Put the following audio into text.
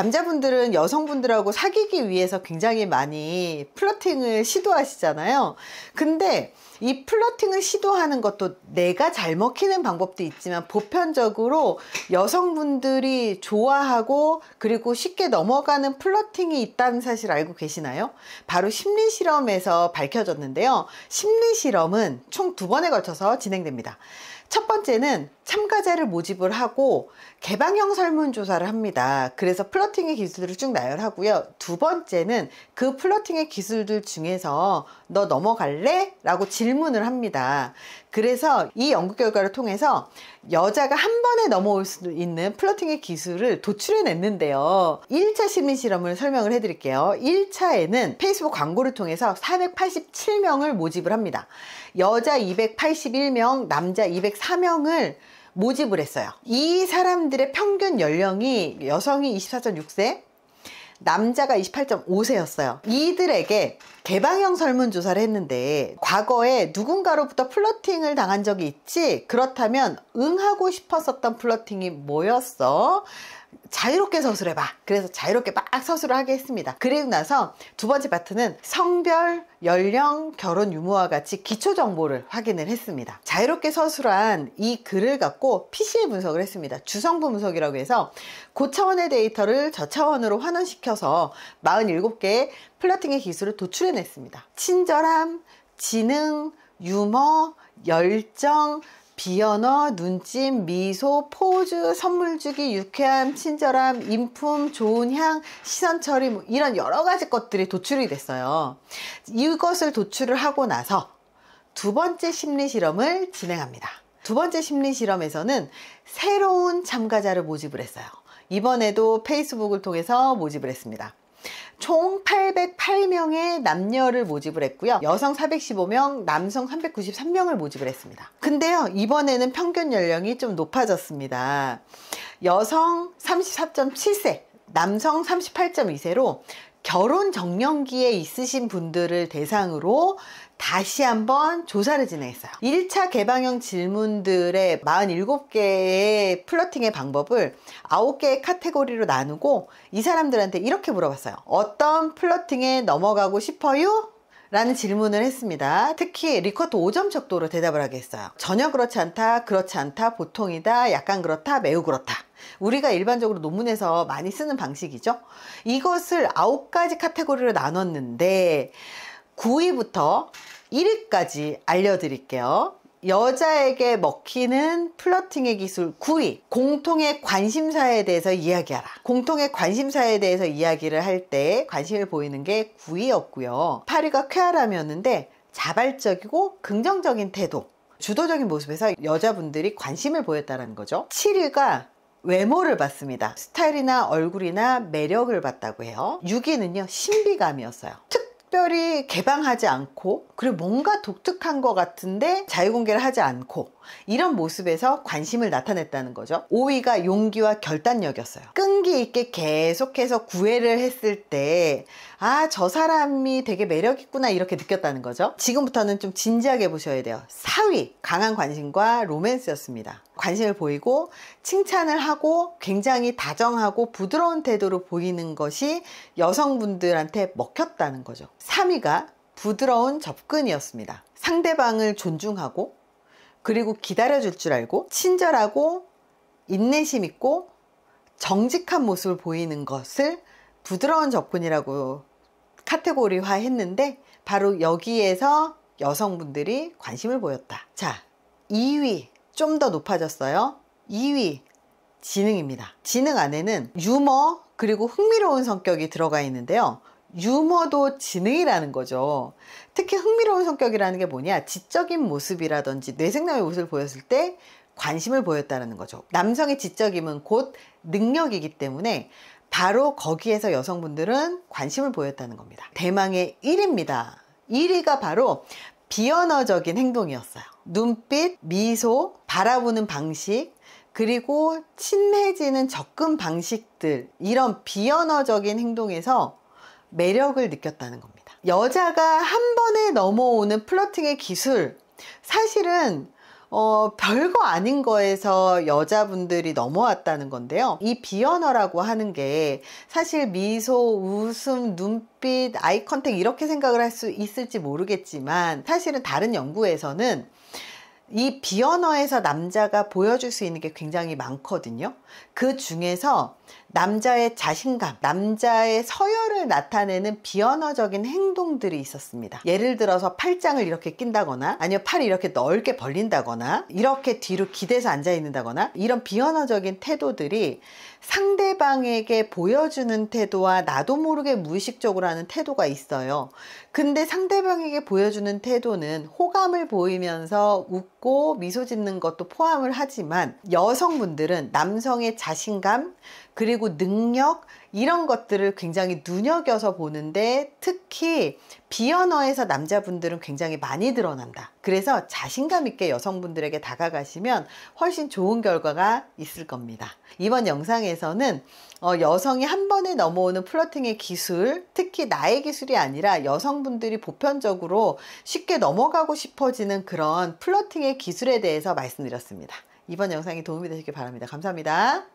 남자분들은 여성분들하고 사귀기 위해서 굉장히 많이 플러팅을 시도하시잖아요. 근데 이 플러팅을 시도하는 것도 내가 잘 먹히는 방법도 있지만 보편적으로 여성분들이 좋아하고 그리고 쉽게 넘어가는 플러팅이 있다는 사실 알고 계시나요? 바로 심리실험에서 밝혀졌는데요. 심리실험은 총 두 번에 걸쳐서 진행됩니다. 첫 번째는 참가자를 모집을 하고 개방형 설문조사를 합니다. 그래서 플러팅의 기술들을 쭉 나열하고요. 두 번째는 그 플러팅의 기술들 중에서 너 넘어갈래? 라고 질문을 합니다. 그래서 이 연구 결과를 통해서 여자가 한 번에 넘어올 수 있는 플러팅의 기술을 도출해 냈는데요. 1차 시민 실험을 설명을 해 드릴게요. 1차에는 페이스북 광고를 통해서 487명을 모집을 합니다. 여자 281명, 남자 2 4 24명을 모집을 했어요. 이 사람들의 평균 연령이 여성이 24.6세, 남자가 28.5세였어요. 이들에게 개방형 설문조사를 했는데 과거에 누군가로부터 플러팅을 당한 적이 있지 그렇다면 응하고 싶었었던 플러팅이 뭐였어? 자유롭게 서술해봐. 그래서 자유롭게 막 서술을 하게 했습니다. 그리고 나서 두 번째 파트는 성별, 연령, 결혼 유무와 같이 기초 정보를 확인을 했습니다. 자유롭게 서술한 이 글을 갖고 PC의 분석을 했습니다. 주성분 분석이라고 해서 고차원의 데이터를 저차원으로 환원시켜서 47개의 플러팅의 기술을 도출해 표현했습니다. 친절함, 지능, 유머, 열정, 비언어, 눈짓, 미소, 포즈, 선물 주기, 유쾌함, 친절함, 인품, 좋은 향, 시선 처리 뭐 이런 여러 가지 것들이 도출이 됐어요. 이것을 도출을 하고 나서 두 번째 심리 실험을 진행합니다. 두 번째 심리 실험에서는 새로운 참가자를 모집을 했어요. 이번에도 페이스북을 통해서 모집을 했습니다. 총 808명의 남녀를 모집을 했고요. 여성 415명, 남성 393명을 모집을 했습니다. 근데요, 이번에는 평균 연령이 좀 높아졌습니다. 여성 34.7세, 남성 38.2세로 결혼 정년기에 있으신 분들을 대상으로 다시 한번 조사를 진행했어요. 1차 개방형 질문들의 47개의 플러팅의 방법을 9개의 카테고리로 나누고 이 사람들한테 이렇게 물어봤어요. 어떤 플러팅에 넘어가고 싶어요? 라는 질문을 했습니다. 특히 리커트 5점 척도로 대답을 하게 했어요. 전혀 그렇지 않다, 그렇지 않다, 보통이다, 약간 그렇다, 매우 그렇다. 우리가 일반적으로 논문에서 많이 쓰는 방식이죠. 이것을 9가지 카테고리로 나눴는데 9위부터 1위까지 알려드릴게요. 여자에게 먹히는 플러팅의 기술 9위 공통의 관심사에 대해서 이야기하라 공통의 관심사에 대해서 이야기를 할 때 관심을 보이는 게 9위였고요 8위가 쾌활함이었는데 자발적이고 긍정적인 태도 주도적인 모습에서 여자분들이 관심을 보였다는 거죠 7위가 외모를 봤습니다 스타일이나 얼굴이나 매력을 봤다고 해요 6위는요 신비감이었어요 특별히 개방하지 않고 그리고 뭔가 독특한 것 같은데 자유공개를 하지 않고 이런 모습에서 관심을 나타냈다는 거죠 5위가 용기와 결단력이었어요 끈기 있게 계속해서 구애를 했을 때 아 저 사람이 되게 매력 있구나 이렇게 느꼈다는 거죠 지금부터는 좀 진지하게 보셔야 돼요 4위 강한 관심과 로맨스였습니다 관심을 보이고 칭찬을 하고 굉장히 다정하고 부드러운 태도로 보이는 것이 여성분들한테 먹혔다는 거죠. 3위가 부드러운 접근이었습니다. 상대방을 존중하고 그리고 기다려줄 줄 알고 친절하고 인내심 있고 정직한 모습을 보이는 것을 부드러운 접근이라고 카테고리화 했는데 바로 여기에서 여성분들이 관심을 보였다. 자, 2위 좀더 높아졌어요. 2위 지능입니다. 지능 안에는 유머 그리고 흥미로운 성격이 들어가 있는데요. 유머도 지능이라는 거죠. 특히 흥미로운 성격이라는 게 뭐냐? 지적인 모습이라든지 뇌생남의 모습을 보였을 때 관심을 보였다는 거죠. 남성의 지적임은 곧 능력이기 때문에 바로 거기에서 여성분들은 관심을 보였다는 겁니다. 대망의 1위입니다. 1위가 바로 비언어적인 행동이었어요. 눈빛, 미소, 바라보는 방식, 그리고 친해지는 접근 방식들, 이런 비언어적인 행동에서 매력을 느꼈다는 겁니다. 여자가 한 번에 넘어오는 플러팅의 기술, 사실은 어, 별거 아닌 거에서 여자분들이 넘어왔다는 건데요. 이 비언어라고 하는 게 사실 미소, 웃음, 눈빛, 아이 컨택 이렇게 생각을 할 수 있을지 모르겠지만 사실은 다른 연구에서는 이 비언어에서 남자가 보여줄 수 있는 게 굉장히 많거든요. 그 중에서 남자의 자신감, 남자의 서열을 나타내는 비언어적인 행동들이 있었습니다. 예를 들어서 팔짱을 이렇게 낀다거나 아니면 팔이 이렇게 넓게 벌린다거나 이렇게 뒤로 기대서 앉아 있는다거나 이런 비언어적인 태도들이 상대방에게 보여주는 태도와 나도 모르게 무의식적으로 하는 태도가 있어요. 근데 상대방에게 보여주는 태도는 호감을 보이면서 웃고 미소 짓는 것도 포함을 하지만 여성분들은 남성의 자신감 그리고 능력 이런 것들을 굉장히 눈여겨서 보는데 특히 비언어에서 남자분들은 굉장히 많이 드러난다. 그래서 자신감 있게 여성분들에게 다가가시면 훨씬 좋은 결과가 있을 겁니다. 이번 영상에서는 어, 여성이 한 번에 넘어오는 플러팅의 기술, 특히 나의 기술이 아니라 여성분들이 보편적으로 쉽게 넘어가고 싶어지는 그런 플러팅의 기술에 대해서 말씀드렸습니다. 이번 영상이 도움이 되시길 바랍니다. 감사합니다.